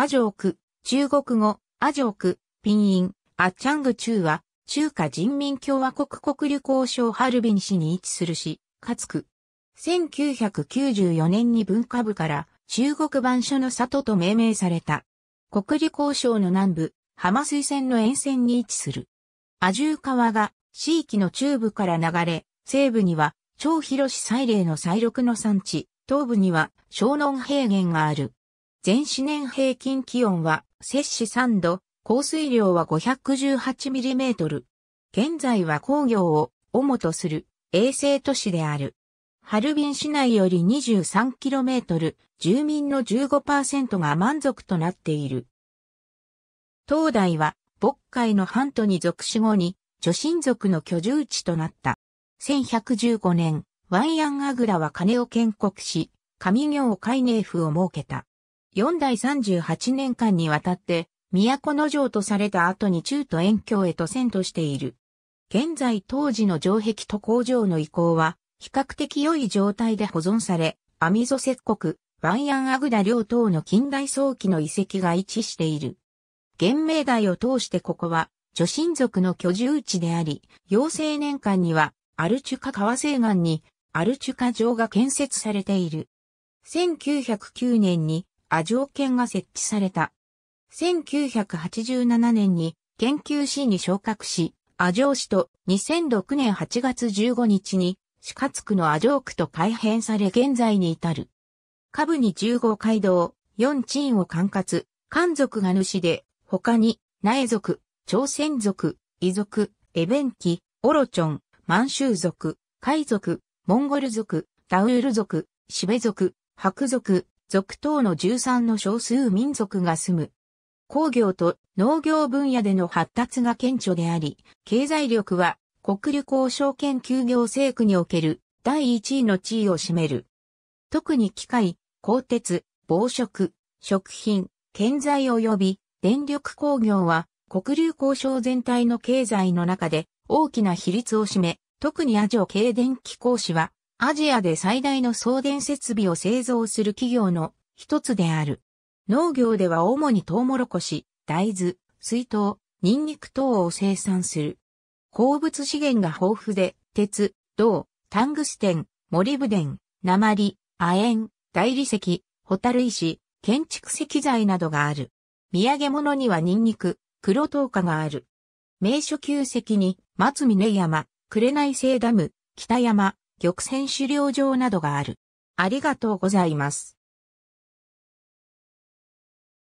アジョーク、中国語、アジョーク、ピンイン、アチャング中は、中華人民共和国国旅行省ハルビン市に位置するし、かつく。1994年に文化部から中国版書の里と命名された。国立交省の南部、浜水線の沿線に位置する。アジュー川が地域の中部から流れ、西部には超広市祭礼の祭録の産地、東部には湘南平原がある。全四年平均気温は摂氏3度、降水量は5 1 8トル。現在は工業を主とする衛星都市である。ハルビン市内より 23km、住民の15%が満足となっている。東大は、渤海の半島に属し後に、女神族の居住地となった。1115年、ワイアンアグラは金を建国し、上行海寧府を設けた。四代三十八年間にわたって、都の城とされた後に中都遠京へと遷都している。現在当時の城壁と工場の移行は、比較的良い状態で保存され、アミゾ石国、ワンヤンアグダ両等の近代早期の遺跡が位置している。現明代を通してここは、女神族の居住地であり、陽青年間には、アルチュカ川西岸に、アルチュカ城が建設されている。1909年に、ア条件が設置された。1987年に研究士に昇格し、アジョー市と2006年8月15日に、四月区のアジョー区と改編され現在に至る。下部に15街道、4鎮を管轄、漢族が主で、他に、苗族、朝鮮族、遺族、エベンキ、オロチョン、満州族、海族、モンゴル族、ダウール族、シベ族、白族、族等の13の少数民族が住む。工業と農業分野での発達が顕著であり、経済力は国旅交渉研究業政区における第1位の地位を占める。特に機械、鋼鉄、防食、食品、建材及び電力工業は国流交渉全体の経済の中で大きな比率を占め、特にアジオ経電機工士はアジアで最大の送電設備を製造する企業の一つである。農業では主にトウモロコシ、大豆、水筒、ニンニク等を生産する。鉱物資源が豊富で、鉄、銅、タングステン、モリブデン、鉛、亜鉛、大理石、ホタル石、建築石材などがある。土産物にはニンニク、黒糖化がある。名所旧石に、松峰山、紅星ダム、北山、玉泉狩猟場などがある。ありがとうございます。